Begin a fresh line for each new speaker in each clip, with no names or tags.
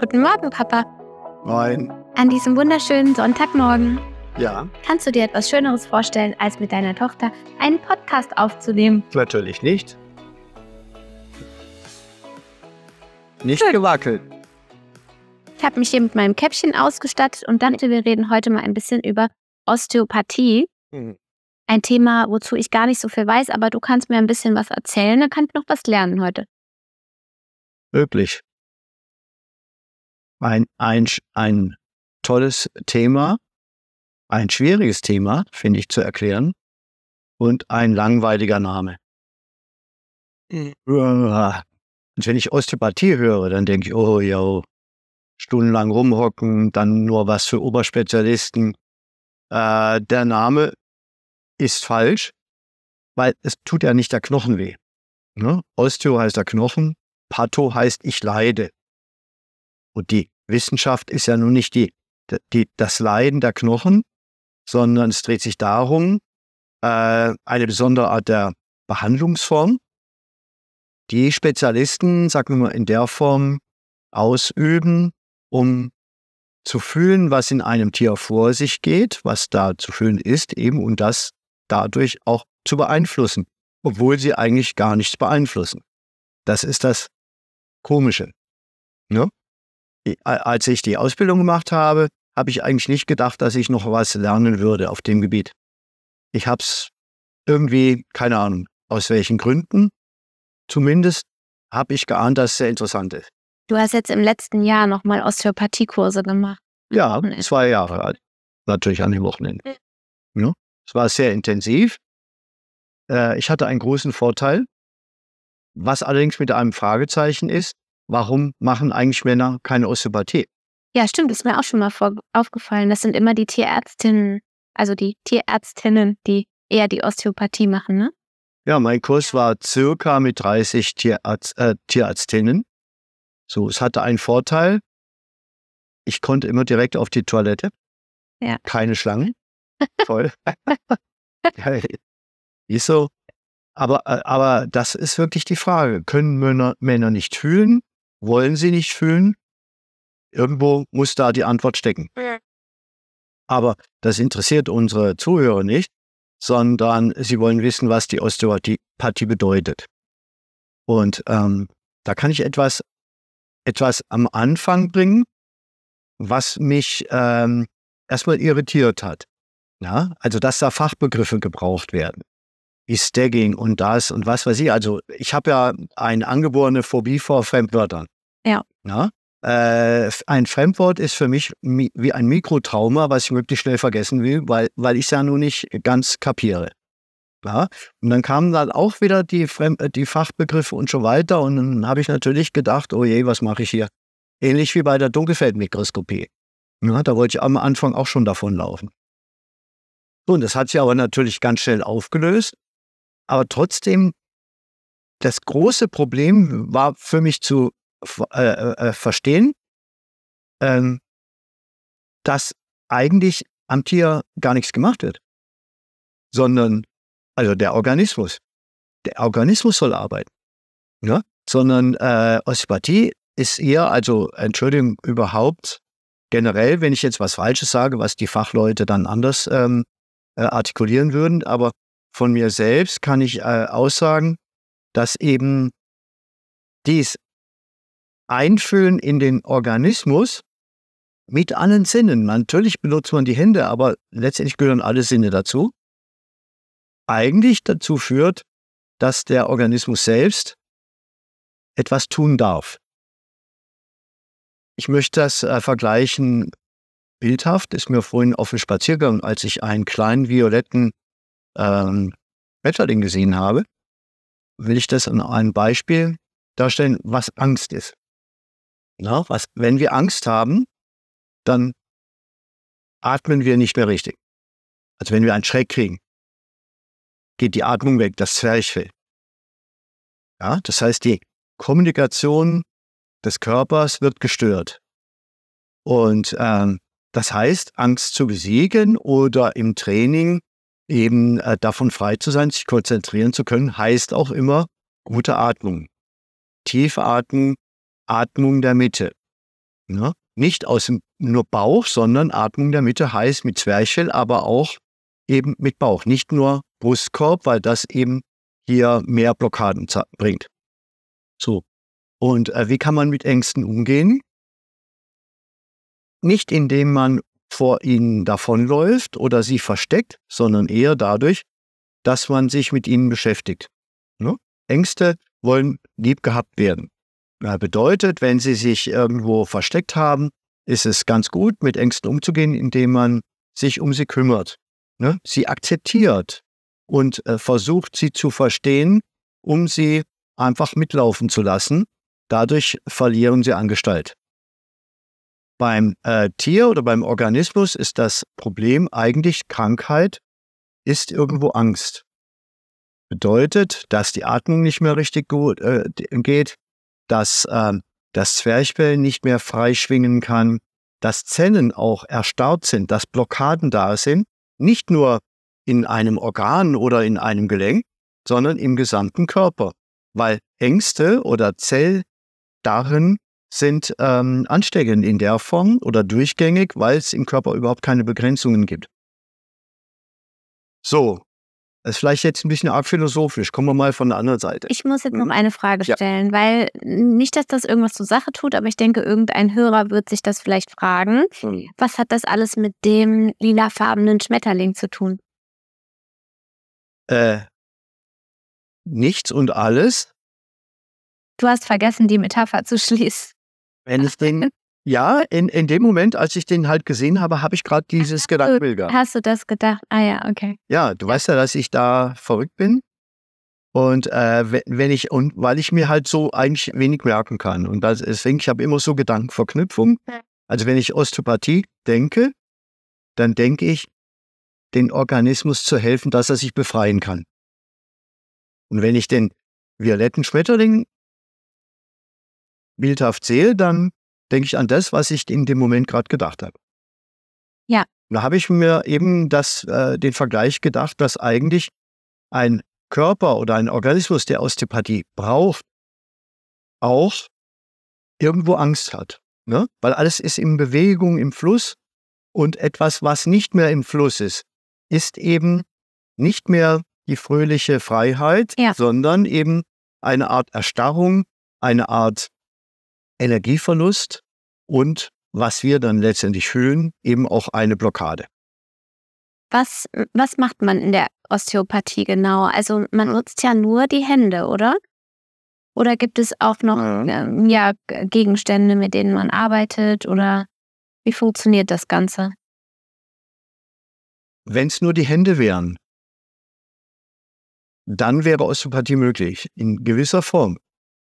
Guten Morgen, Papa. Moin. An diesem wunderschönen Sonntagmorgen. Ja. Kannst du dir etwas Schöneres vorstellen, als mit deiner Tochter einen Podcast aufzunehmen?
Natürlich nicht. Nicht Schön. gewackelt.
Ich habe mich hier mit meinem Käppchen ausgestattet und dann, wir reden heute mal ein bisschen über Osteopathie. Mhm. Ein Thema, wozu ich gar nicht so viel weiß, aber du kannst mir ein bisschen was erzählen, dann kann ich noch was lernen heute.
Möglich ein, ein, ein tolles Thema, ein schwieriges Thema, finde ich, zu erklären und ein langweiliger Name. Mhm. Und wenn ich Osteopathie höre, dann denke ich, oh ja, stundenlang rumhocken, dann nur was für Oberspezialisten. Äh, der Name ist falsch, weil es tut ja nicht der Knochen weh. Ne? Osteo heißt der Knochen, Pato heißt ich leide. Und die Wissenschaft ist ja nun nicht die, die, das Leiden der Knochen, sondern es dreht sich darum, äh, eine besondere Art der Behandlungsform, die Spezialisten, sagen wir mal, in der Form ausüben, um zu fühlen, was in einem Tier vor sich geht, was da zu fühlen ist, eben und das dadurch auch zu beeinflussen, obwohl sie eigentlich gar nichts beeinflussen. Das ist das Komische. Ja? Ne? Äh, als ich die Ausbildung gemacht habe, habe ich eigentlich nicht gedacht, dass ich noch was lernen würde auf dem Gebiet. Ich habe es irgendwie, keine Ahnung, aus welchen Gründen, zumindest habe ich geahnt, dass es sehr interessant ist.
Du hast jetzt im letzten Jahr nochmal Osteopathiekurse gemacht.
Ja, zwei Jahre alt. Natürlich an dem Wochenende. Ja. Es war sehr intensiv. Äh, ich hatte einen großen Vorteil, was allerdings mit einem Fragezeichen ist warum machen eigentlich Männer keine Osteopathie?
Ja, stimmt, ist mir auch schon mal vor, aufgefallen. Das sind immer die Tierärztinnen, also die Tierärztinnen, die eher die Osteopathie machen, ne?
Ja, mein Kurs war circa mit 30 Tierarzt, äh, Tierärztinnen. So, es hatte einen Vorteil. Ich konnte immer direkt auf die Toilette. Ja. Keine Schlange. Toll. Wieso? Aber, äh, aber das ist wirklich die Frage. Können Männer, Männer nicht fühlen? wollen sie nicht fühlen. Irgendwo muss da die Antwort stecken. Aber das interessiert unsere Zuhörer nicht, sondern sie wollen wissen, was die Osteopathie bedeutet. Und ähm, da kann ich etwas, etwas am Anfang bringen, was mich ähm, erstmal irritiert hat. Ja? Also, dass da Fachbegriffe gebraucht werden wie Stagging und das und was weiß ich. Also ich habe ja eine angeborene Phobie vor Fremdwörtern. Ja. Na? Ne? Äh, ein Fremdwort ist für mich wie ein Mikrotrauma, was ich möglichst schnell vergessen will, weil, weil ich es ja nun nicht ganz kapiere. Ja? Und dann kamen dann auch wieder die, Frem äh, die Fachbegriffe und so weiter. Und dann habe ich natürlich gedacht, oh je, was mache ich hier? Ähnlich wie bei der Dunkelfeldmikroskopie. Ja, da wollte ich am Anfang auch schon davonlaufen. So, und das hat sich aber natürlich ganz schnell aufgelöst. Aber trotzdem, das große Problem war für mich zu äh, äh, äh, verstehen, ähm, dass eigentlich am Tier gar nichts gemacht wird, sondern also der Organismus. Der Organismus soll arbeiten. Ja? Ne? Sondern äh, Osteopathie ist eher, also Entschuldigung, überhaupt generell, wenn ich jetzt was Falsches sage, was die Fachleute dann anders ähm, äh, artikulieren würden, aber von mir selbst kann ich äh, aussagen, dass eben dies einfühlen in den Organismus mit allen Sinnen. Natürlich benutzt man die Hände, aber letztendlich gehören alle Sinne dazu. Eigentlich dazu führt, dass der Organismus selbst etwas tun darf. Ich möchte das äh, vergleichen. Bildhaft ist mir vorhin auf dem Spaziergang, als ich einen kleinen violetten ähm, Schmetterling gesehen habe, will ich das an einem Beispiel darstellen, was Angst ist. Na, was, wenn wir Angst haben, dann atmen wir nicht mehr richtig. Also wenn wir einen Schreck kriegen, geht die Atmung weg, das Zwerchfell. Ja, das heißt, die Kommunikation des Körpers wird gestört. Und ähm, das heißt, Angst zu besiegen oder im Training eben äh, davon frei zu sein, sich konzentrieren zu können, heißt auch immer gute Atmung. Tiefe Atmung Atmung der Mitte. Ne? Nicht aus dem nur Bauch, sondern Atmung der Mitte heißt mit Zwerchfell, aber auch eben mit Bauch. Nicht nur Brustkorb, weil das eben hier mehr Blockaden bringt. So. Und äh, wie kann man mit Ängsten umgehen? Nicht indem man vor ihnen davonläuft oder sie versteckt, sondern eher dadurch, dass man sich mit ihnen beschäftigt. Ne? Ängste wollen lieb gehabt werden. Äh, bedeutet, wenn sie sich irgendwo versteckt haben, ist es ganz gut, mit Ängsten umzugehen, indem man sich um sie kümmert, ne? sie akzeptiert und äh, versucht, sie zu verstehen, um sie einfach mitlaufen zu lassen. Dadurch verlieren sie an Gestalt. Beim äh, Tier oder beim Organismus ist das Problem eigentlich Krankheit, ist irgendwo Angst. Bedeutet, dass die Atmung nicht mehr richtig gut, äh, geht, dass äh, das Zwerchfell nicht mehr frei schwingen kann, dass Zellen auch erstarrt sind, dass Blockaden da sind, nicht nur in einem Organ oder in einem Gelenk, sondern im gesamten Körper, weil Ängste oder Zelldarren sind ähm, ansteckend in der Form oder durchgängig, weil es im Körper überhaupt keine Begrenzungen gibt. So, das ist vielleicht jetzt ein bisschen arg philosophisch. Kommen wir mal von der anderen Seite. Ich muss jetzt mhm. noch eine
Frage stellen, ja. weil nicht, dass das irgendwas zur Sache tut, aber ich denke, irgendein Hörer wird sich das vielleicht fragen. Mhm. Was hat das alles mit dem lilafarbenen Schmetterling zu tun? Äh,
nichts und alles.
Du hast vergessen, die Metapher zu schließen.
Wenn es den ja, in, in dem Moment, als ich den halt gesehen habe, habe ich gerade dieses Gedankenbild gehabt. Hast
du das gedacht? Ah ja, okay.
Ja, du weißt ja, dass ich da verrückt bin. Und äh, wenn ich, und weil ich mir halt so eigentlich wenig merken kann. Und das, deswegen, ich habe immer so Gedankenverknüpfung. Also wenn ich Osteopathie denke, dann denke ich, den Organismus zu helfen, dass er sich befreien kann. Und wenn ich den violetten Schmetterling bildhaft sehe, dann denke ich an das, was ich in dem Moment gerade gedacht habe. Ja. Da habe ich mir eben das, äh, den Vergleich gedacht, dass eigentlich ein Körper oder ein Organismus, der Osteopathie braucht, auch irgendwo Angst hat. Ne? Weil alles ist in Bewegung, im Fluss und etwas, was nicht mehr im Fluss ist, ist eben nicht mehr die fröhliche Freiheit, ja. sondern eben eine Art Erstarrung, eine Art Energieverlust und was wir dann letztendlich fühlen, eben auch eine Blockade.
Was, was macht man in der Osteopathie genau? Also man hm. nutzt ja nur die Hände, oder? Oder gibt es auch noch ähm, ja, äh, Gegenstände, mit denen man arbeitet? Oder wie funktioniert das Ganze?
Wenn es nur die Hände wären, dann wäre Osteopathie möglich, in gewisser Form.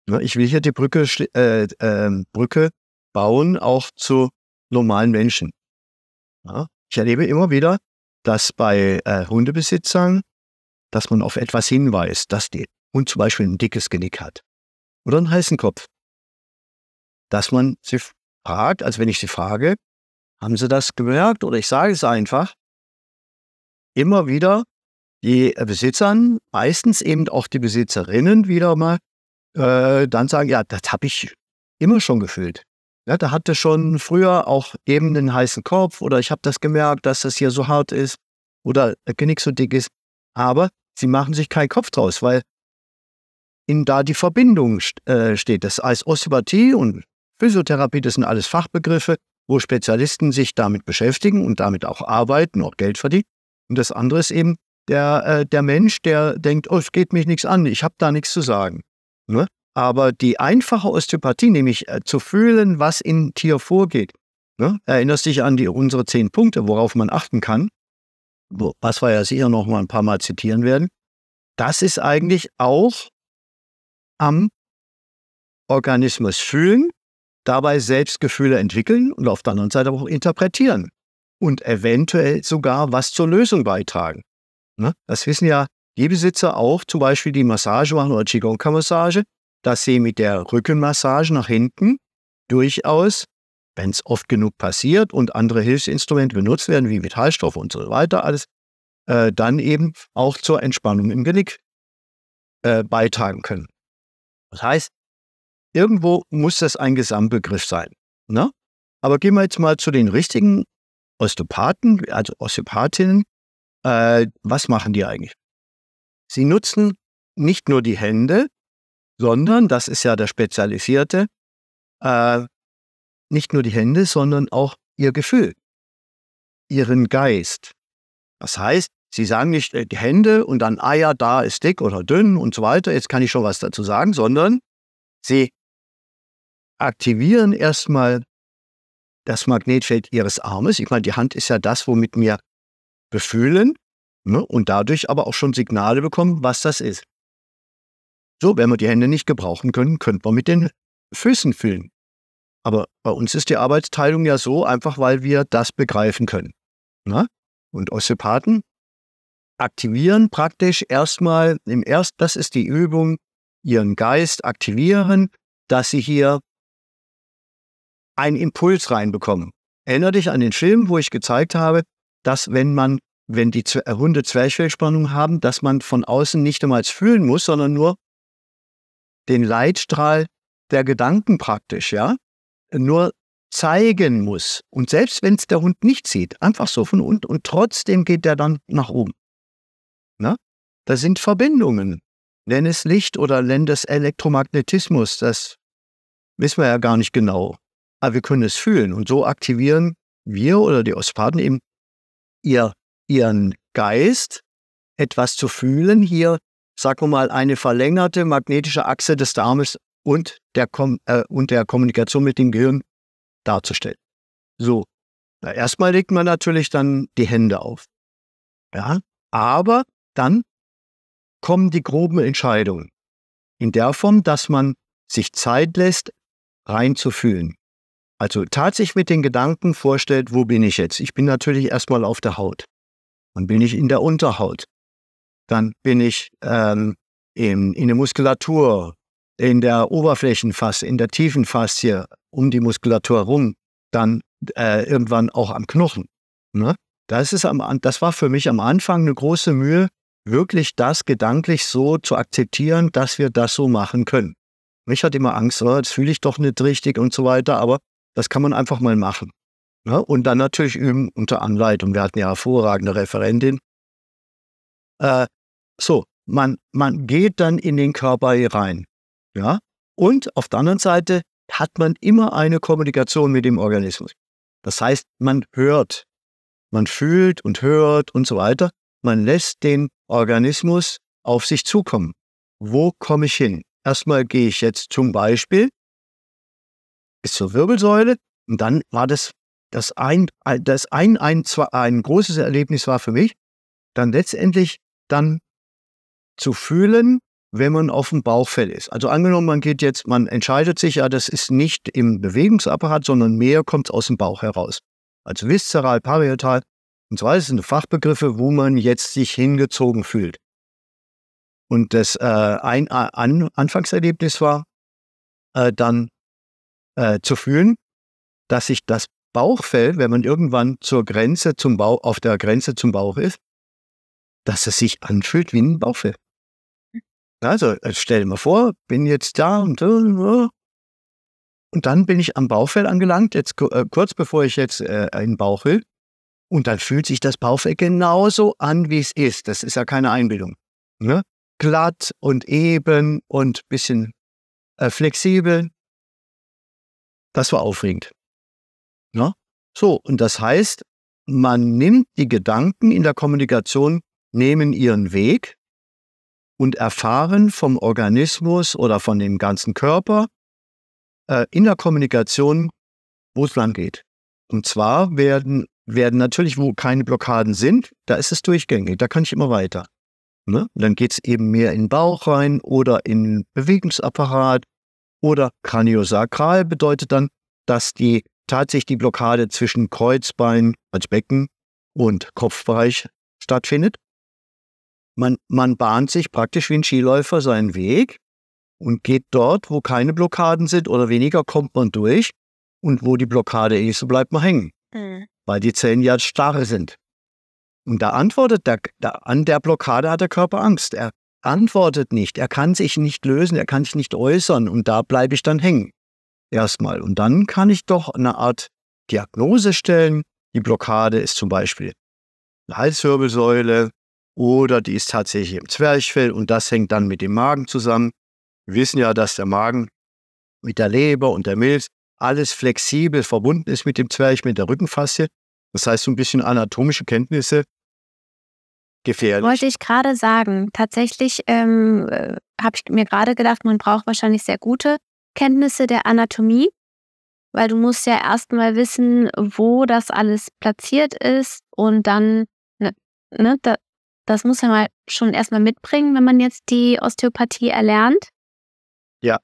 Ne, ich will hier die Brücke, äh, äh, Brücke bauen, auch zu normalen Menschen. Ja, ich erlebe immer wieder, dass bei äh, Hundebesitzern, dass man auf etwas hinweist, dass der Hund zum Beispiel ein dickes Genick hat oder einen heißen Kopf. Dass man sie fragt, also wenn ich sie frage, haben sie das gemerkt oder ich sage es einfach, immer wieder die äh, Besitzern, meistens eben auch die Besitzerinnen wieder mal äh, dann sagen, ja, das habe ich immer schon gefühlt. Ja, da hatte schon früher auch eben einen heißen Kopf oder ich habe das gemerkt, dass das hier so hart ist oder der Genick so dick ist. Aber sie machen sich keinen Kopf draus, weil ihnen da die Verbindung äh, steht. Das als Osteopathie und Physiotherapie, das sind alles Fachbegriffe, wo Spezialisten sich damit beschäftigen und damit auch arbeiten, auch Geld verdienen. Und das andere ist eben der, äh, der Mensch, der denkt, oh, es geht mich nichts an, ich habe da nichts zu sagen. Ne? Aber die einfache Osteopathie, nämlich äh, zu fühlen, was in Tier vorgeht, ne? erinnerst dich an die, unsere zehn Punkte, worauf man achten kann, wo, was wir ja sicher noch mal ein paar Mal zitieren werden, das ist eigentlich auch am Organismus fühlen, dabei Selbstgefühle entwickeln und auf der anderen Seite auch interpretieren und eventuell sogar was zur Lösung beitragen. Ne? Das wissen ja Gehbesitzer auch zum Beispiel die Massage machen oder Qigong-Massage, dass sie mit der Rückenmassage nach hinten durchaus, wenn es oft genug passiert und andere Hilfsinstrumente benutzt werden, wie Metallstoffe und so weiter, alles, äh, dann eben auch zur Entspannung im Genick äh, beitragen können. Das heißt, irgendwo muss das ein Gesamtbegriff sein. Ne? Aber gehen wir jetzt mal zu den richtigen Osteopathen, also Osteopathinnen. Äh, was machen die eigentlich? Sie nutzen nicht nur die Hände, sondern, das ist ja der Spezialisierte, äh, nicht nur die Hände, sondern auch ihr Gefühl, ihren Geist. Das heißt, sie sagen nicht äh, die Hände und dann, ah ja, da ist dick oder dünn und so weiter, jetzt kann ich schon was dazu sagen, sondern sie aktivieren erstmal das Magnetfeld ihres Armes. Ich meine, die Hand ist ja das, womit wir befühlen. Ne? Und dadurch aber auch schon Signale bekommen, was das ist. So, wenn wir die Hände nicht gebrauchen können, könnte man mit den Füßen füllen. Aber bei uns ist die Arbeitsteilung ja so, einfach weil wir das begreifen können. Ne? Und Osteopathen aktivieren praktisch erstmal im Erst, das ist die Übung, ihren Geist aktivieren, dass sie hier einen Impuls reinbekommen. Erinnere dich an den Film, wo ich gezeigt habe, dass wenn man wenn die äh, Hunde Zwerchfellspannung haben, dass man von außen nicht einmal fühlen muss, sondern nur den Leitstrahl der Gedanken praktisch, ja, nur zeigen muss. Und selbst wenn es der Hund nicht sieht, einfach so von unten und trotzdem geht der dann nach oben. Na? Da sind Verbindungen. Nenn es Licht oder nenn es Elektromagnetismus, das wissen wir ja gar nicht genau. Aber wir können es fühlen und so aktivieren wir oder die Ospaten eben ihr ihren Geist, etwas zu fühlen. Hier, sagen wir mal, eine verlängerte magnetische Achse des Darmes und der, Kom äh, und der Kommunikation mit dem Gehirn darzustellen. So, na, erstmal legt man natürlich dann die Hände auf. Ja, aber dann kommen die groben Entscheidungen. In der Form, dass man sich Zeit lässt, reinzufühlen. Also tatsächlich mit den Gedanken vorstellt, wo bin ich jetzt? Ich bin natürlich erstmal auf der Haut. Dann bin ich in der Unterhaut. Dann bin ich ähm, in, in der Muskulatur, in der Oberflächenfaszie, in der Tiefenfaszie, um die Muskulatur rum. Dann äh, irgendwann auch am Knochen. Ne? Das, ist am, das war für mich am Anfang eine große Mühe, wirklich das gedanklich so zu akzeptieren, dass wir das so machen können. Mich hat immer Angst, oh, das fühle ich doch nicht richtig und so weiter, aber das kann man einfach mal machen. Ne? Und dann natürlich üben unter Anleitung. Wir hatten ja hervorragende Referentin. Äh, so, man, man geht dann in den Körper rein. Ja? Und auf der anderen Seite hat man immer eine Kommunikation mit dem Organismus. Das heißt, man hört, man fühlt und hört und so weiter. Man lässt den Organismus auf sich zukommen. Wo komme ich hin? Erstmal gehe ich jetzt zum Beispiel bis zur Wirbelsäule und dann war das das ein, das ein, ein, zwei, ein großes Erlebnis war für mich, dann letztendlich dann zu fühlen, wenn man auf dem Bauchfell ist. Also angenommen, man geht jetzt, man entscheidet sich, ja, das ist nicht im Bewegungsapparat, sondern mehr kommt aus dem Bauch heraus. Also viszeral, parietal und so weiter sind Fachbegriffe, wo man jetzt sich hingezogen fühlt. Und das äh, ein, äh, an, Anfangserlebnis war, äh, dann äh, zu fühlen, dass sich das Bauchfell, wenn man irgendwann zur Grenze zum Bauch, auf der Grenze zum Bauch ist, dass es sich anfühlt wie ein Bauchfell. Also, äh, stell dir mal vor, bin jetzt da und, äh, und dann bin ich am Bauchfell angelangt, jetzt äh, kurz bevor ich jetzt äh, in Bauch will. Und dann fühlt sich das Bauchfell genauso an, wie es ist. Das ist ja keine Einbildung. Ne? Glatt und eben und ein bisschen äh, flexibel. Das war aufregend. Ne? So, und das heißt, man nimmt die Gedanken in der Kommunikation, nehmen ihren Weg und erfahren vom Organismus oder von dem ganzen Körper äh, in der Kommunikation, wo es lang geht. Und zwar werden, werden natürlich, wo keine Blockaden sind, da ist es durchgängig, da kann ich immer weiter. Ne? Dann geht es eben mehr in den Bauch rein oder in den Bewegungsapparat oder kraniosakral bedeutet dann, dass die tat sich die Blockade zwischen Kreuzbein als Becken und Kopfbereich stattfindet. Man, man bahnt sich praktisch wie ein Skiläufer seinen Weg und geht dort, wo keine Blockaden sind oder weniger, kommt man durch. Und wo die Blockade eh ist, bleibt man hängen, mhm. weil die Zellen ja starr sind. Und da antwortet der, da an der Blockade hat der Körper Angst. Er antwortet nicht, er kann sich nicht lösen, er kann sich nicht äußern und da bleibe ich dann hängen erstmal. Und dann kann ich doch eine Art Diagnose stellen. Die Blockade ist zum Beispiel eine Halswirbelsäule oder die ist tatsächlich im Zwerchfell und das hängt dann mit dem Magen zusammen. Wir wissen ja, dass der Magen mit der Leber und der Milz alles flexibel verbunden ist mit dem Zwerch, mit der Rückenfaszie. Das heißt, so ein bisschen anatomische Kenntnisse gefährlich.
Wollte ich gerade sagen. Tatsächlich ähm, äh, habe ich mir gerade gedacht, man braucht wahrscheinlich sehr gute Kenntnisse der Anatomie, weil du musst ja erstmal wissen, wo das alles platziert ist und dann, ne, ne, da, das muss ja mal schon erstmal mitbringen, wenn man jetzt die Osteopathie erlernt. Ja.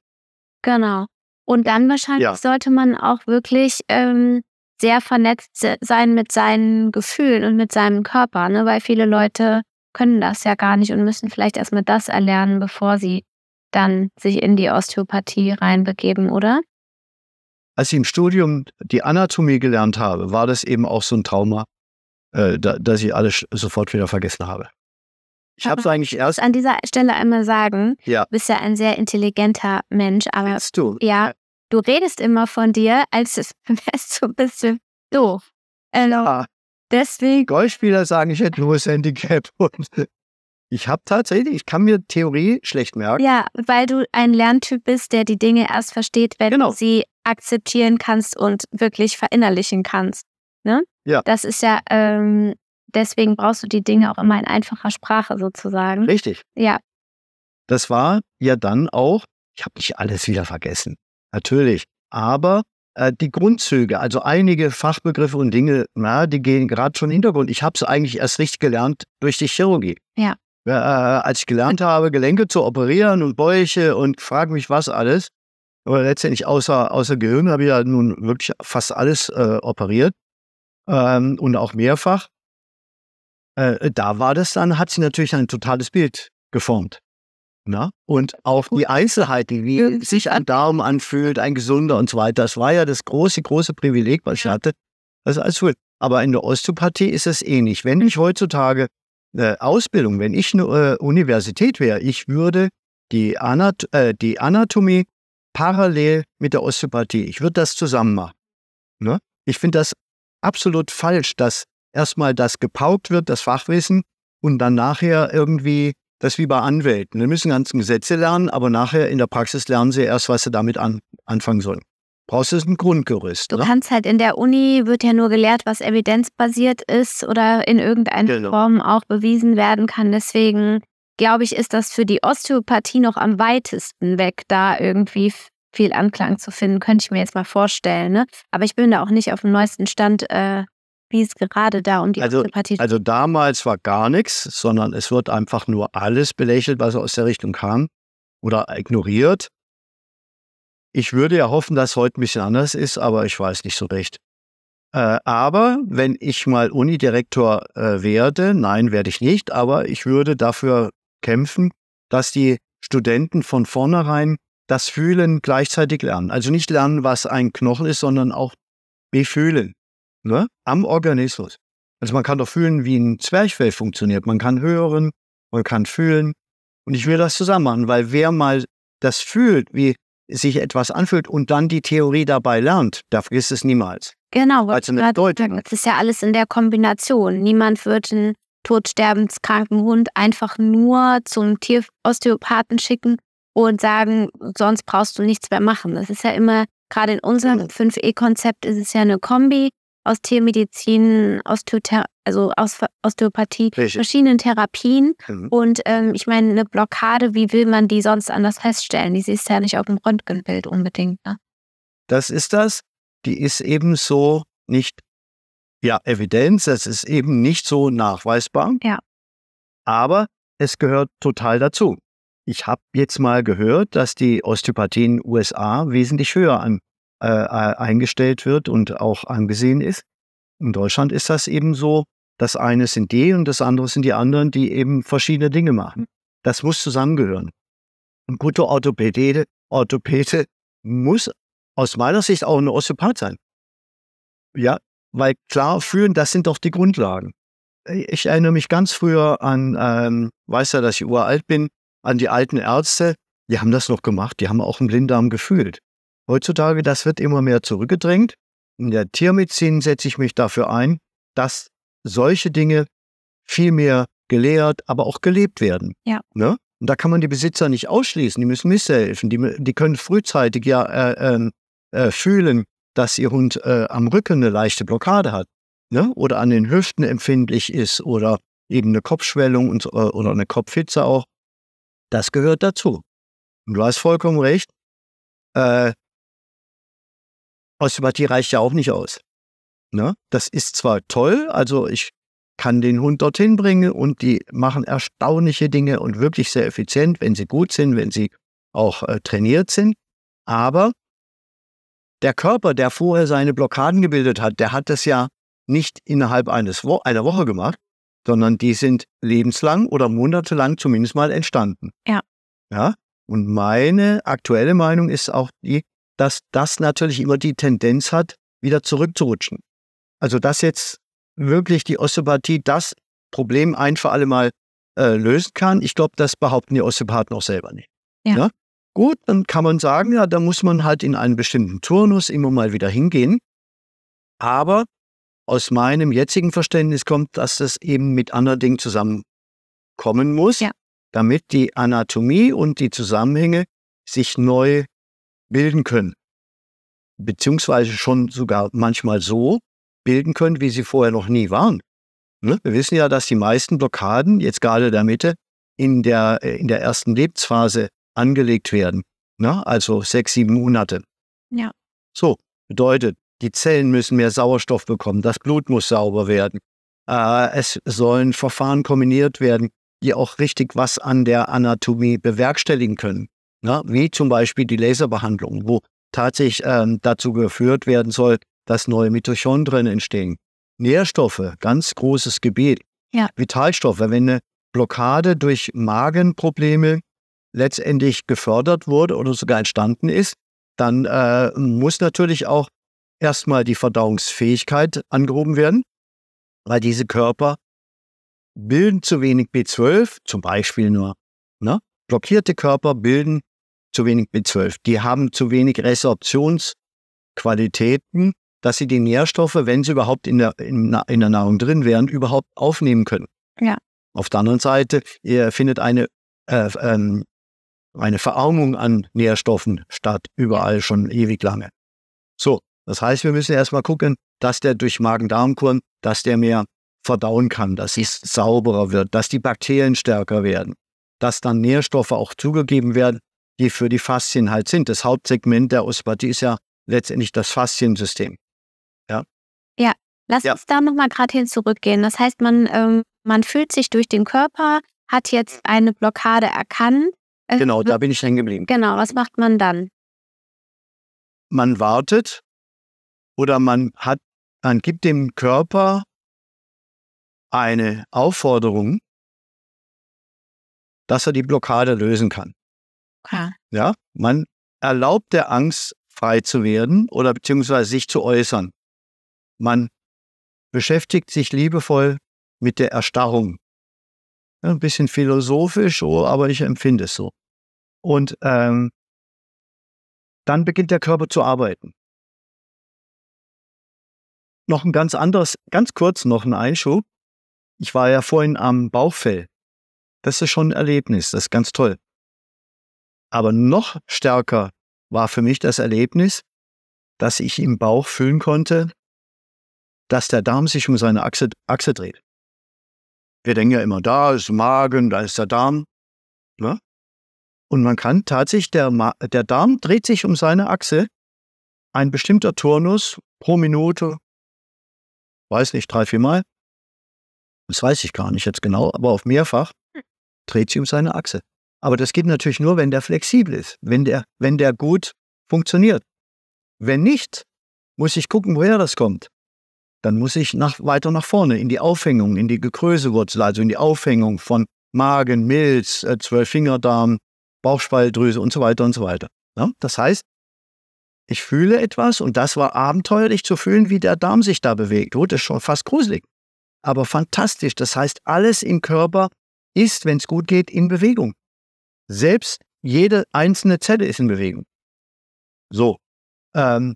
Genau. Und dann wahrscheinlich ja. sollte man auch wirklich ähm, sehr vernetzt sein mit seinen Gefühlen und mit seinem Körper, ne? weil viele Leute können das ja gar nicht und müssen vielleicht erstmal das erlernen, bevor sie dann sich in die Osteopathie reinbegeben, oder?
Als ich im Studium die Anatomie gelernt habe, war das eben auch so ein Trauma, äh, da, dass ich alles sofort wieder vergessen habe.
Ich habe es eigentlich erst. An dieser Stelle einmal sagen, ja. du bist ja ein sehr intelligenter Mensch, aber du? ja, äh. du redest immer von dir, als wärst du ein bisschen doof. Hello. Also, ja. Ah. Deswegen.
Golfspieler sagen, ich hätte nur Handicap und ich habe tatsächlich, ich kann mir Theorie schlecht merken.
Ja, weil du ein Lerntyp bist, der die Dinge erst versteht, wenn genau. du sie akzeptieren kannst und wirklich verinnerlichen kannst. Ne? Ja. Das ist ja, ähm, deswegen brauchst du die Dinge auch immer in einfacher Sprache sozusagen. Richtig. Ja.
Das war ja dann auch, ich habe nicht alles wieder vergessen, natürlich, aber äh, die Grundzüge, also einige Fachbegriffe und Dinge, na, die gehen gerade schon in den Hintergrund. Ich habe es eigentlich erst richtig gelernt durch die Chirurgie. Ja äh, als ich gelernt habe, Gelenke zu operieren und Bäuche und frag mich was alles. Aber letztendlich außer, außer Gehirn habe ich ja nun wirklich fast alles äh, operiert ähm, und auch mehrfach. Äh, da war das dann, hat sie natürlich ein totales Bild geformt. Na? Ne? Und auch die Einzelheiten, wie äh, sich ein Darm anfühlt, ein gesunder und so weiter. Das war ja das große, große Privileg, was ich hatte. Das alles gut. Aber in der Osteopathie ist es ähnlich. Wenn hm. ich heutzutage äh, Ausbildung, wenn ich eine äh, Universität wäre, ich würde die, Anat äh, die, Anatomie parallel mit der Osteopathie, ich würde das zusammen machen. Ne? Ich finde das absolut falsch, dass erstmal das gepaukt wird, das Fachwissen, und dann nachher irgendwie das wie bei Anwälten. Die müssen ganzen Gesetze lernen, aber nachher in der Praxis lernen sie erst, was sie damit an, anfangen sollen brauchst du ein Grundgerüst. Du oder? Ne? kannst
halt in der Uni, wird ja nur gelehrt, was evidenzbasiert ist oder in irgendeiner genau. Form auch bewiesen werden kann. Deswegen glaube ich, ist das für die Osteopathie noch am weitesten weg, da irgendwie viel Anklang zu finden, könnte ich mir jetzt mal vorstellen. Ne? Aber ich bin da auch nicht auf dem neuesten Stand, äh, wie es gerade da um die also, Osteopathie Also
damals war gar nichts, sondern es wird einfach nur alles belächelt, was aus der Richtung kam oder ignoriert. Ich würde ja hoffen, dass heute ein bisschen anders ist, aber ich weiß nicht so recht. Äh, aber wenn ich mal Unidirektor äh, werde, nein, werde ich nicht, aber ich würde dafür kämpfen, dass die Studenten von vornherein das Fühlen gleichzeitig lernen. Also nicht lernen, was ein Knochen ist, sondern auch befühlen ne? am Organismus. Also man kann doch fühlen, wie ein Zwerchfell funktioniert. Man kann hören, man kann fühlen. Und ich will das zusammen machen, weil wer mal das fühlt, wie sich etwas anfühlt und dann die Theorie dabei lernt, da vergisst es niemals.
Genau, also eine Bedeutung. Das ist ja alles in der Kombination. Niemand wird einen todsterbenskranken Hund einfach nur zum Tierosteopathen schicken und sagen, sonst brauchst du nichts mehr machen. Das ist ja immer, gerade in unserem 5E-Konzept genau. ist es ja eine Kombi Osteomedizin, Osteother also Osteopathie, Richtig. verschiedenen Therapien. Mhm. Und ähm, ich meine, eine Blockade, wie will man die sonst anders feststellen? Die siehst du ja nicht auf dem Röntgenbild unbedingt. Ne?
Das ist das. Die ist eben so nicht, ja, Evidenz, das ist eben nicht so nachweisbar. Ja. Aber es gehört total dazu. Ich habe jetzt mal gehört, dass die Osteopathie in den USA wesentlich höher an äh, eingestellt wird und auch angesehen ist. In Deutschland ist das eben so, das eine sind die und das andere sind die anderen, die eben verschiedene Dinge machen. Hm. Das muss zusammengehören. Ein guter Orthopäde, Orthopäde muss aus meiner Sicht auch ein Osteopath sein. Ja, weil klar führen, das sind doch die Grundlagen. Äh, ich erinnere mich ganz früher an, ähm, weiß ja, dass ich uralt bin, an die alten Ärzte, die haben das noch gemacht, die haben auch einen Blinddarm gefühlt. Heutzutage, das wird immer mehr zurückgedrängt. In der Tiermedizin setze ich mich dafür ein, dass solche Dinge viel mehr gelehrt, aber auch gelebt werden. Ja. Ne? Und da kann man die Besitzer nicht ausschließen, die müssen mithelfen, die, die können frühzeitig ja äh, ähm, äh, fühlen, dass ihr Hund äh, am Rücken eine leichte Blockade hat ne? oder an den Hüften empfindlich ist oder eben eine Kopfschwellung und, äh, oder eine Kopfhitze auch. Das gehört dazu. Und du hast vollkommen recht. Äh, Osteopathie reicht ja auch nicht aus. Ne? Das ist zwar toll, also ich kann den Hund dorthin bringen und die machen erstaunliche Dinge und wirklich sehr effizient, wenn sie gut sind, wenn sie auch äh, trainiert sind. Aber der Körper, der vorher seine Blockaden gebildet hat, der hat das ja nicht innerhalb eines Wo einer Woche gemacht, sondern die sind lebenslang oder monatelang zumindest mal entstanden. Ja. Ja. Und meine aktuelle Meinung ist auch die, dass das natürlich immer die Tendenz hat, wieder zurückzurutschen. Also dass jetzt wirklich die Osteopathie das Problem ein für alle Mal äh, lösen kann, ich glaube, das behaupten die Osteopathen auch selber nicht. Ja. ja? Ne? Gut, dann kann man sagen, ja, da muss man halt in einen bestimmten Turnus immer mal wieder hingehen. Aber aus meinem jetzigen Verständnis kommt, dass das eben mit anderen Dingen zusammenkommen muss, ja. damit die Anatomie und die Zusammenhänge sich neu bilden können. Beziehungsweise schon sogar manchmal so bilden können, wie sie vorher noch nie waren. Ne? Wir wissen ja, dass die meisten Blockaden, jetzt gerade der Mitte, in der, äh, in der ersten Lebensphase angelegt werden. Ne? Also sechs, sieben Monate. Ja. So, bedeutet, die Zellen müssen mehr Sauerstoff bekommen, das Blut muss sauber werden. Äh, es sollen Verfahren kombiniert werden, die auch richtig was an der Anatomie bewerkstelligen können ja, ne, wie zum Beispiel die Laserbehandlung, wo tatsächlich ähm, dazu geführt werden soll, dass neue Mitochondrien entstehen. Nährstoffe, ganz großes Gebiet. Ja. Vitalstoffe, wenn eine Blockade durch Magenprobleme letztendlich gefördert wurde oder sogar entstanden ist, dann äh, muss natürlich auch erstmal die Verdauungsfähigkeit angehoben werden, weil diese Körper bilden zu wenig B12, zum Beispiel nur. Ne? Blockierte Körper bilden zu wenig B12. Die haben zu wenig Resorptionsqualitäten, dass sie die Nährstoffe, wenn sie überhaupt in der, in, in der Nahrung drin wären, überhaupt aufnehmen können. Ja. Auf der anderen Seite findet eine, äh, ähm, eine Verarmung an Nährstoffen statt, überall schon ewig lange. So, das heißt, wir müssen erstmal gucken, dass der durch Magen-Darm-Kuren, dass der mehr verdauen kann, dass es sauberer wird, dass die Bakterien stärker werden, dass dann Nährstoffe auch zugegeben werden, die für die Faszien halt sind. Das Hauptsegment der Osteopathie ist ja letztendlich das Fasziensystem. Ja.
Ja, lass ja. uns da nochmal gerade hin zurückgehen. Das heißt, man, ähm, man fühlt sich durch den Körper, hat jetzt eine Blockade erkannt. Es äh,
genau, da bin ich hängen geblieben.
Genau, was macht man dann?
Man wartet oder man hat, man gibt dem Körper eine Aufforderung, dass er die Blockade lösen kann. Okay. Ah. Ja, man erlaubt der Angst frei zu werden oder beziehungsweise sich zu äußern. Man beschäftigt sich liebevoll mit der Erstarrung. Ja, ein bisschen philosophisch, oh, aber ich empfinde es so. Und ähm, dann beginnt der Körper zu arbeiten. Noch ein ganz anderes, ganz kurz noch ein Einschub. Ich war ja vorhin am Bauchfell. Das ist schon ein Erlebnis, das ist ganz toll. Aber noch stärker war für mich das Erlebnis, dass ich im Bauch fühlen konnte, dass der Darm sich um seine Achse, Achse dreht. Wir denken ja immer, da ist Magen, da ist der Darm. Ne? Und man kann tatsächlich, der, der Darm dreht sich um seine Achse, ein bestimmter Turnus pro Minute, weiß nicht, drei, vier Mal. Das weiß ich gar nicht jetzt genau, aber auf mehrfach hm. dreht sich um seine Achse. Aber das geht natürlich nur, wenn der flexibel ist, wenn der, wenn der gut funktioniert. Wenn nicht, muss ich gucken, woher das kommt. Dann muss ich nach, weiter nach vorne in die Aufhängung, in die Gekrösewurzel, also in die Aufhängung von Magen, Milz, äh, Zwölffingerdarm, Bauchspeicheldrüse und so weiter und so weiter. Ja? Das heißt, ich fühle etwas und das war abenteuerlich zu fühlen, wie der Darm sich da bewegt. das ist schon fast gruselig, aber fantastisch. Das heißt, alles im Körper ist, wenn es gut geht, in Bewegung. Selbst jede einzelne Zelle ist in Bewegung. So. Ähm,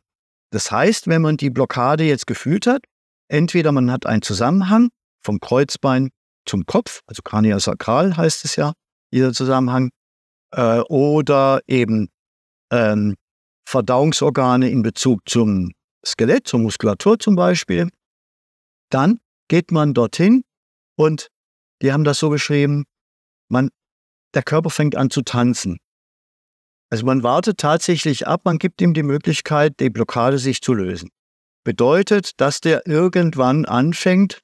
das heißt, wenn man die Blockade jetzt gefühlt hat, entweder man hat einen Zusammenhang vom Kreuzbein zum Kopf, also craniosakral heißt es ja, dieser Zusammenhang, äh, oder eben ähm, Verdauungsorgane in Bezug zum Skelett, zur Muskulatur zum Beispiel, dann geht man dorthin und die haben das so geschrieben, man der Körper fängt an zu tanzen. Also man wartet tatsächlich ab, man gibt ihm die Möglichkeit, die Blockade sich zu lösen. Bedeutet, dass der irgendwann anfängt,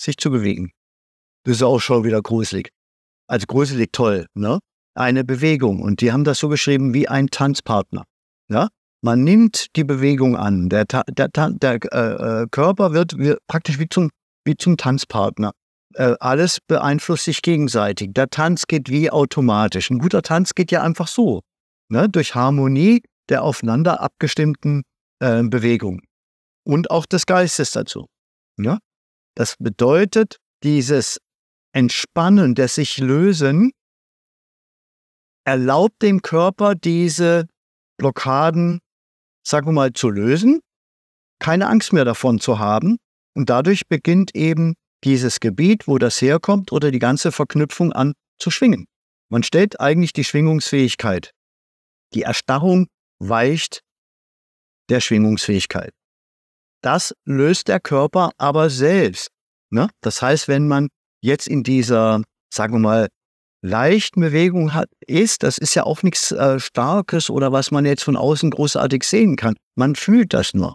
sich zu bewegen. Das ist auch schon wieder gruselig. Also gruselig toll, ne? Eine Bewegung. Und die haben das so geschrieben wie ein Tanzpartner. Ja? Man nimmt die Bewegung an. Der, der, der, der äh, äh, Körper wird, wird praktisch wie zum, wie zum Tanzpartner. Äh, alles beeinflusst sich gegenseitig. Der Tanz geht wie automatisch. Ein guter Tanz geht ja einfach so, ne? durch Harmonie der aufeinander abgestimmten äh, Bewegung und auch des Geistes dazu. Ja? Ne? Das bedeutet, dieses Entspannen, das sich lösen, erlaubt dem Körper diese Blockaden, sagen wir mal, zu lösen, keine Angst mehr davon zu haben und dadurch beginnt eben dieses Gebiet, wo das herkommt, oder die ganze Verknüpfung an zu schwingen. Man stellt eigentlich die Schwingungsfähigkeit. Die Erstarrung weicht der Schwingungsfähigkeit. Das löst der Körper aber selbst. Ne? Das heißt, wenn man jetzt in dieser, sagen wir mal, leichten Bewegung hat, ist, das ist ja auch nichts äh, Starkes oder was man jetzt von außen großartig sehen kann. Man fühlt das nur.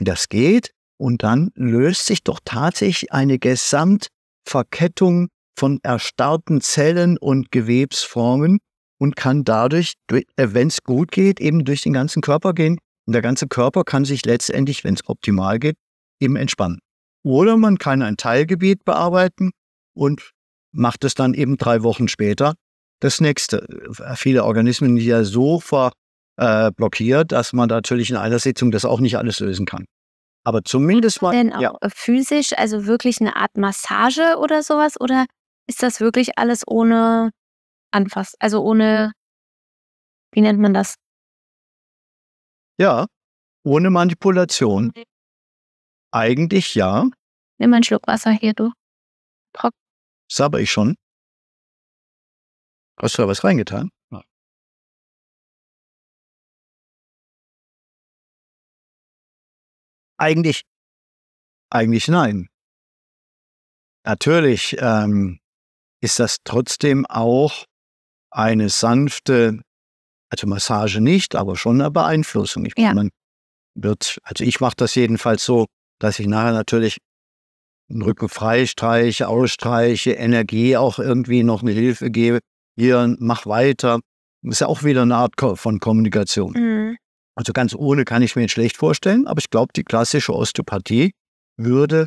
Und das geht, und dann löst sich doch tatsächlich eine Gesamtverkettung von erstarrten Zellen und Gewebsformen und kann dadurch, äh, wenn es gut geht, eben durch den ganzen Körper gehen. Und der ganze Körper kann sich letztendlich, wenn es optimal geht, eben entspannen. Oder man kann ein Teilgebiet bearbeiten und macht es dann eben drei Wochen später. Das nächste, äh, viele Organismen sind ja so verblockiert, äh, dass man natürlich in einer Sitzung das auch nicht alles lösen kann. Aber
zumindest mal. Denn auch ja. Äh, physisch, also wirklich eine Art Massage oder sowas? Oder ist das wirklich alles ohne Anfass? Also ohne, wie nennt man das?
Ja, ohne Manipulation. Eigentlich ja.
Nimm mal einen Schluck Wasser hier, du.
Trock. Sabber ich schon. Hast du da was reingetan? Eigentlich, eigentlich nein. Natürlich ähm, ist das trotzdem auch eine sanfte, also Massage nicht, aber schon eine Beeinflussung. Ich, ja. Man wird, also ich mache das jedenfalls so, dass ich nachher natürlich den Rücken freistreiche, ausstreiche, Energie auch irgendwie noch eine Hilfe gebe. Hier, mach weiter. Ist ja auch wieder eine Art von Kommunikation. Mhm. Also ganz ohne kann ich mir schlecht vorstellen, aber ich glaube, die klassische Osteopathie würde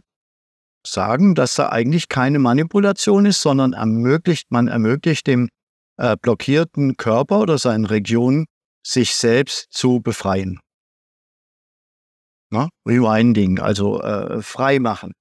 sagen, dass da eigentlich keine Manipulation ist, sondern ermöglicht, man ermöglicht dem äh, blockierten Körper oder seinen Regionen, sich selbst zu befreien. Na? Ne? Rewinding, also äh, frei machen.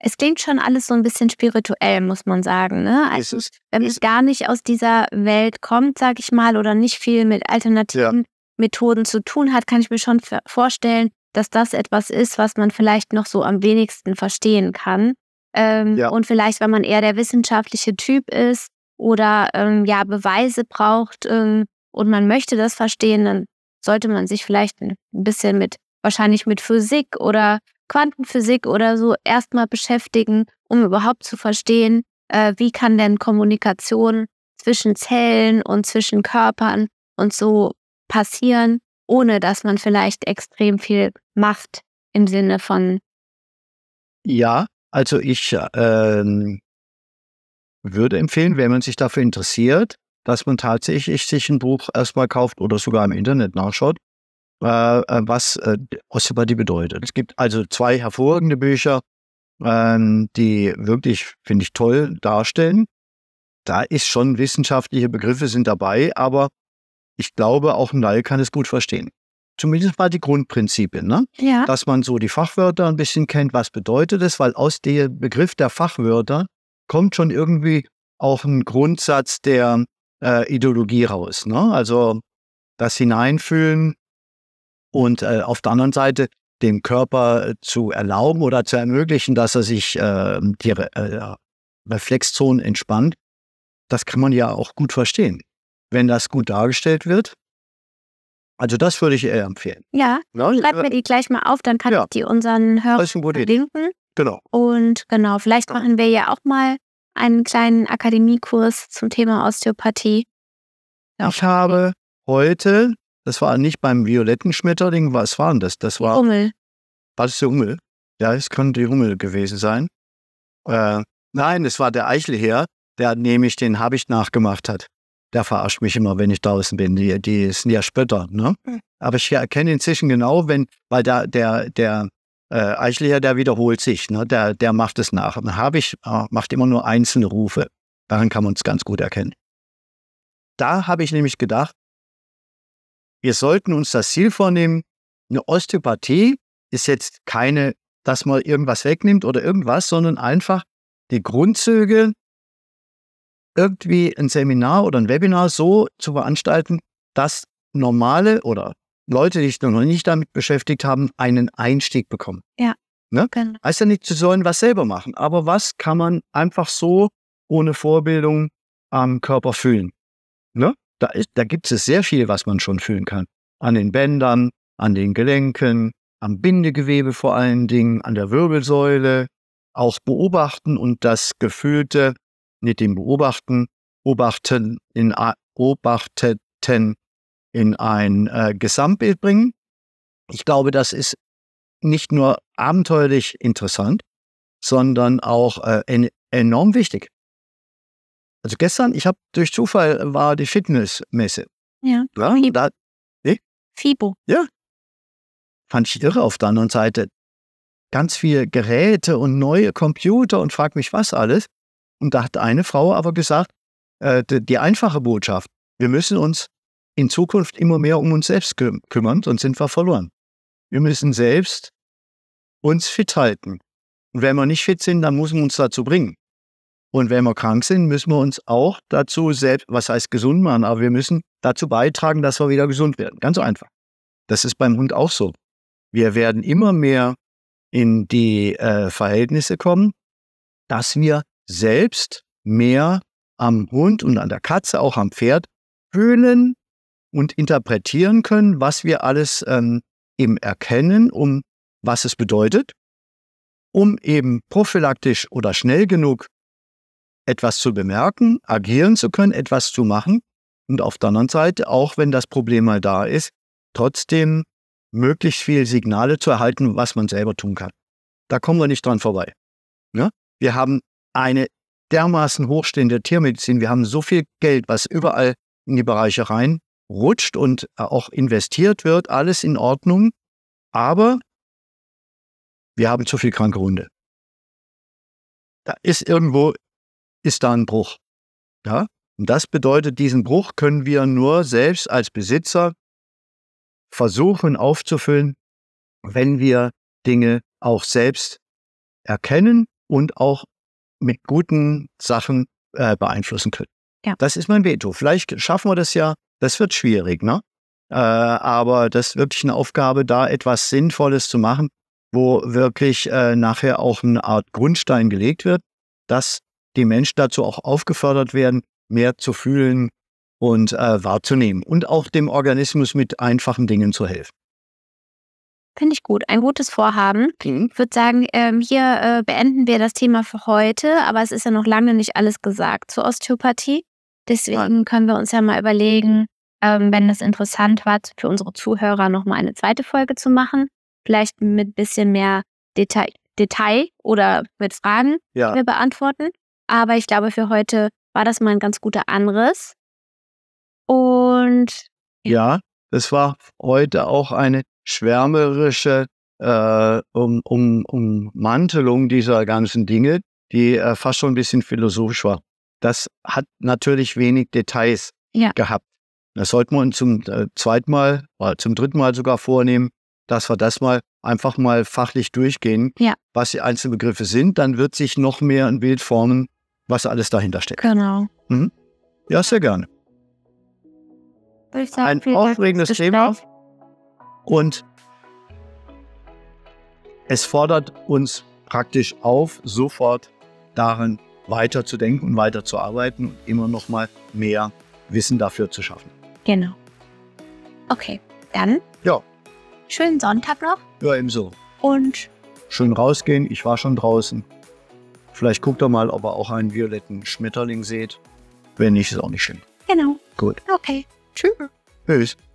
Es klingt schon alles so ein bisschen spirituell, muss man sagen. Ne? Also, es, wenn es gar nicht aus dieser Welt kommt, sage ich mal, oder nicht viel mit alternativen Methoden zu tun hat, kann ich mir schon vorstellen, dass das etwas ist, was man vielleicht noch so am wenigsten verstehen kann. Ähm, ja. Und vielleicht, wenn man eher der wissenschaftliche Typ ist oder ähm, ja Beweise braucht ähm, und man möchte das verstehen, dann sollte man sich vielleicht ein bisschen mit, wahrscheinlich mit Physik oder Quantenphysik oder so erstmal beschäftigen, um überhaupt zu verstehen, äh, wie kann denn Kommunikation zwischen Zellen und zwischen Körpern und so passieren, ohne dass man vielleicht extrem viel macht im Sinne von.
Ja, also ich ähm, würde empfehlen, wenn man sich dafür interessiert, dass man tatsächlich sich ein Buch erstmal kauft oder sogar im Internet nachschaut, äh, äh was äh, Osteopathie bedeutet. Es gibt also zwei hervorragende Bücher, ähm, die wirklich, finde ich, toll darstellen. Da ist schon wissenschaftliche Begriffe sind dabei, aber ich glaube, auch ein Laie kann es gut verstehen. Zumindest mal die Grundprinzipien, ne? ja. dass man so die Fachwörter ein bisschen kennt, was bedeutet es, weil aus dem Begriff der Fachwörter kommt schon irgendwie auch ein Grundsatz der äh, Ideologie raus. Ne? Also das Hineinfühlen und äh, auf der anderen Seite dem Körper äh, zu erlauben oder zu ermöglichen, dass er sich äh, die Re äh, Reflexzone entspannt, das kann man ja auch gut verstehen wenn das gut dargestellt wird. Also das würde ich eher empfehlen.
Ja, ja schreib äh mir die gleich mal auf, dann kann ja. ich die unseren Hörern verlinken. Genau. Und genau, vielleicht machen wir ja auch mal einen kleinen Akademiekurs zum Thema Osteopathie. Ja.
Ich habe heute, das war nicht beim violetten Schmetterling, was war denn das? Das war. Hummel. War das der Hummel? Ja, es könnte die Hummel gewesen sein. Äh, nein, es war der Eichelherr, der nämlich den Habicht nachgemacht hat der verarscht mich immer, wenn ich draußen bin. Die, die sind ja Spötter. Ne? Hm. Aber ich erkenne inzwischen genau, wenn, weil da, der, der äh, Eichlicher, der wiederholt sich, ne? der, der macht es nach. Dann habe ich, äh, macht immer nur einzelne Rufe. Daran kann man es ganz gut erkennen. Da habe ich nämlich gedacht, wir sollten uns das Ziel vornehmen, eine Osteopathie ist jetzt keine, dass man irgendwas wegnimmt oder irgendwas, sondern einfach die Grundzüge irgendwie ein Seminar oder ein Webinar so zu veranstalten, dass normale oder Leute, die sich noch nicht damit beschäftigt haben, einen Einstieg bekommen. Ja. Ne? Genau. Heißt ja nicht, sie sollen was selber machen, aber was kann man einfach so ohne Vorbildung am Körper fühlen? Ne? Da, da gibt es sehr viel, was man schon fühlen kann. An den Bändern, an den Gelenken, am Bindegewebe vor allen Dingen, an der Wirbelsäule, auch beobachten und das gefühlte mit dem Beobachten, Beobachten in, Beobachteten in ein äh, Gesamtbild bringen. Ich glaube, das ist nicht nur abenteuerlich interessant, sondern auch äh, en enorm wichtig. Also gestern, ich habe durch Zufall äh, war die Fitnessmesse. Ja. ja Fibo. Da, nee? Fibo. Ja. Fand ich irre auf der anderen Seite. Ganz viele Geräte und neue Computer und frag mich was alles. Und da hat eine Frau aber gesagt, äh, die, die einfache Botschaft, wir müssen uns in Zukunft immer mehr um uns selbst kü kümmern, sonst sind wir verloren. Wir müssen selbst uns fit halten. Und wenn wir nicht fit sind, dann müssen wir uns dazu bringen. Und wenn wir krank sind, müssen wir uns auch dazu selbst, was heißt gesund machen, aber wir müssen dazu beitragen, dass wir wieder gesund werden. Ganz einfach. Das ist beim Hund auch so. Wir werden immer mehr in die äh, Verhältnisse kommen, dass wir selbst mehr am Hund und an der Katze, auch am Pferd, fühlen und interpretieren können, was wir alles ähm, eben erkennen, um was es bedeutet, um eben prophylaktisch oder schnell genug etwas zu bemerken, agieren zu können, etwas zu machen und auf der anderen Seite, auch wenn das Problem mal da ist, trotzdem möglichst viele Signale zu erhalten, was man selber tun kann. Da kommen wir nicht dran vorbei. Ja? Ne? Wir haben eine dermaßen hochstehende Tiermedizin. Wir haben so viel Geld, was überall in die Bereiche reinrutscht und äh, auch investiert wird, alles in Ordnung. Aber wir haben zu viel kranke Hunde. Da ist irgendwo, ist da ein Bruch. Ja? Und das bedeutet, diesen Bruch können wir nur selbst als Besitzer versuchen aufzufüllen, wenn wir Dinge auch selbst erkennen und auch mit guten Sachen äh, beeinflussen können. Ja. Das ist mein Veto. Vielleicht schaffen wir das ja. Das wird schwierig, ne? Äh, aber das ist wirklich eine Aufgabe, da etwas Sinnvolles zu machen, wo wirklich äh, nachher auch eine Art Grundstein gelegt wird, dass die Menschen dazu auch aufgefordert werden, mehr zu fühlen und äh, wahrzunehmen und auch dem Organismus mit einfachen Dingen zu helfen.
Finde ich gut. Ein gutes Vorhaben. Mhm. Ich würde sagen, ähm, hier äh, beenden wir das Thema für heute, aber es ist ja noch lange nicht alles gesagt zur Osteopathie. Deswegen ja. können wir uns ja mal überlegen, ähm, wenn es interessant war, für unsere Zuhörer nochmal eine zweite Folge zu machen. Vielleicht mit ein bisschen mehr Detail, Detail oder mit Fragen, ja. die wir beantworten. Aber ich glaube, für heute war das mal ein ganz guter Anriss. Und.
ja, ja das war heute auch eine schwärmerische äh, um, um, Ummantelung dieser ganzen Dinge, die äh, fast schon ein bisschen philosophisch war. Das hat natürlich wenig Details ja. gehabt. Das sollten wir uns zum äh, zweiten Mal, oder äh, zum dritten Mal sogar vornehmen, dass wir das mal einfach mal fachlich durchgehen, ja. was die einzelnen Begriffe sind. Dann wird sich noch mehr ein Bild formen, was alles dahinter steckt. Genau. Mhm. Ja, sehr gerne. Sagen, ein aufregendes Thema. Auf. Und es fordert uns praktisch auf, sofort daran weiterzudenken und weiterzuarbeiten und immer noch mal mehr Wissen dafür zu schaffen.
Genau. Okay, dann. Ja. Schönen Sonntag noch. Ja, ebenso. Und.
Schön rausgehen. Ich war schon draußen. Vielleicht guckt er mal, ob er auch einen violetten Schmetterling seht. Wenn nicht, ist auch nicht schlimm. Genau. Gut.
Okay. Tschüss.
Tschüss.